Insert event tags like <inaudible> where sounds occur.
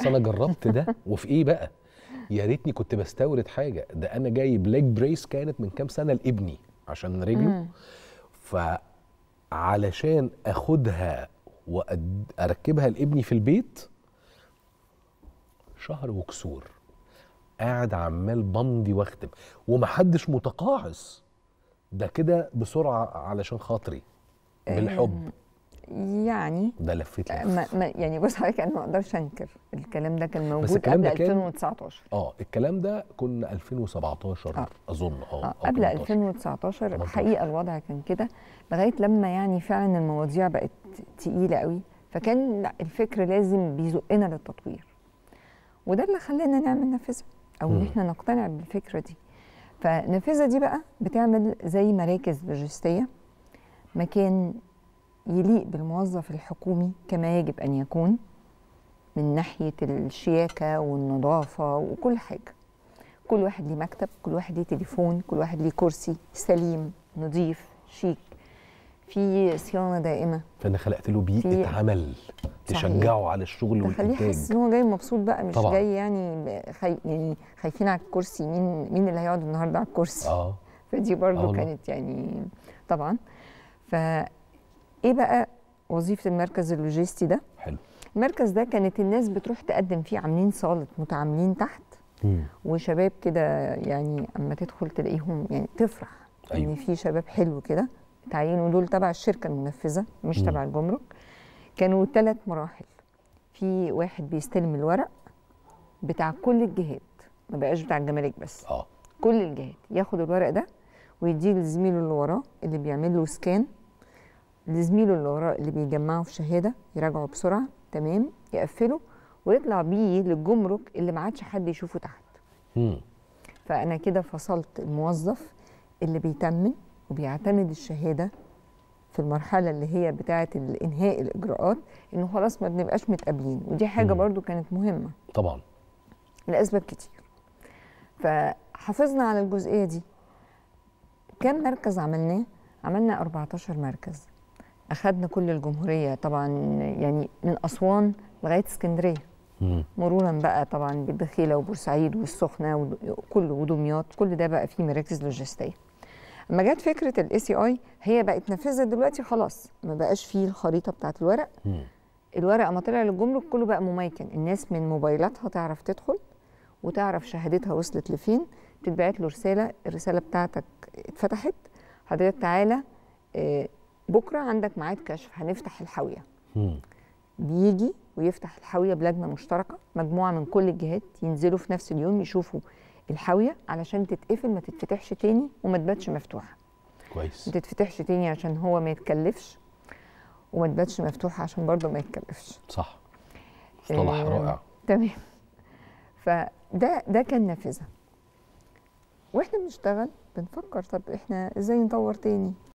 اصل انا جربت ده <laughs> وفي ايه بقى يا ريتني كنت بستورد حاجه ده انا جايب ليج بريس كانت من كام سنه لابني عشان رجله فعلشان اخدها واركبها لابني في البيت شهر وكسور قاعد عمال بمضي واختم ومحدش متقاعس ده كده بسرعه علشان خاطري إيه. بالحب يعني ده لفيت ما ما يعني بص حضرتك انا ما اقدرش انكر الكلام ده كان موجود بس الكلام قبل 2019 اه الكلام ده كنا 2017 آه. اظن اه, آه. قبل 2019 الحقيقه الوضع كان كده لغايه لما يعني فعلا المواضيع بقت تقيله قوي فكان الفكر لازم بيزقنا للتطوير وده اللي خلانا نعمل نافذه او ان احنا نقتنع بالفكره دي فالنافذه دي بقى بتعمل زي مراكز لوجستيه مكان يليق بالموظف الحكومي كما يجب أن يكون من ناحية الشياكة والنظافة وكل حاجة كل واحد ليه مكتب كل واحد ليه تليفون كل واحد ليه كرسي سليم نظيف شيك في صيانه دائمه فانا خلقت له بيئه عمل تشجعه على الشغل والانتاج تخليه يحس ان هو جاي مبسوط بقى مش طبعا. جاي يعني خي... يعني خايفين على الكرسي مين مين اللي هيقعد النهارده على الكرسي اه <laughs> فدي برضو آه كانت يعني طبعا ف ايه بقى وظيفه المركز اللوجيستي ده حلو المركز ده كانت الناس بتروح تقدم فيه عاملين صاله متعاملين تحت مم. وشباب كده يعني اما تدخل تلاقيهم يعني تفرح أيوة. ان في شباب حلو كده تعينوا دول تبع الشركه المنفذه مش تبع الجمرك كانوا ثلاث مراحل في واحد بيستلم الورق بتاع كل الجهات ما بقاش بتاع الجمارك بس اه كل الجهات ياخد الورق ده ويديه لزميله اللي وراه اللي بيعمل له سكان لزميله اللي وراه اللي بيجمعه في شهاده يراجعه بسرعه تمام يقفله ويطلع بيه للجمرك اللي ما عادش حد يشوفه تحت. مم. فانا كده فصلت الموظف اللي بيتمن وبيعتمد الشهاده في المرحله اللي هي بتاعه انهاء الاجراءات انه خلاص ما بنبقاش متقابلين ودي حاجه مم. برضو كانت مهمه. طبعا. لاسباب كتير. فحافظنا على الجزئيه دي. كم مركز عملناه؟ عملنا 14 مركز اخذنا كل الجمهوريه طبعا يعني من اسوان لغايه اسكندريه مرورا بقى طبعا بالدخيله وبورسعيد والسخنه وكله ودمياط كل ده بقى فيه مراكز لوجستيه اما جت فكره الاي سي اي هي بقت نافذه دلوقتي خلاص ما بقاش فيه الخريطه بتاعه الورق الورق اما طلع للجمرك كله بقى مميكن الناس من موبايلاتها تعرف تدخل وتعرف شهادتها وصلت لفين تتبعت له رساله الرساله بتاعتك اتفتحت حضرتك تعالى آه، بكره عندك ميعاد كشف هنفتح الحاويه بيجي ويفتح الحاويه بلجنه مشتركه مجموعه من كل الجهات ينزلوا في نفس اليوم يشوفوا الحاويه علشان تتقفل ما تتفتحش تاني وما تباتش مفتوحه كويس ما تتفتحش تاني عشان هو ما يتكلفش وما تباتش مفتوحه عشان برضه ما يتكلفش صح مصطلح آه، رائع تمام <laughs> فده ده كان نافذه واحنا بنشتغل بنفكر طب احنا ازاي نطور تاني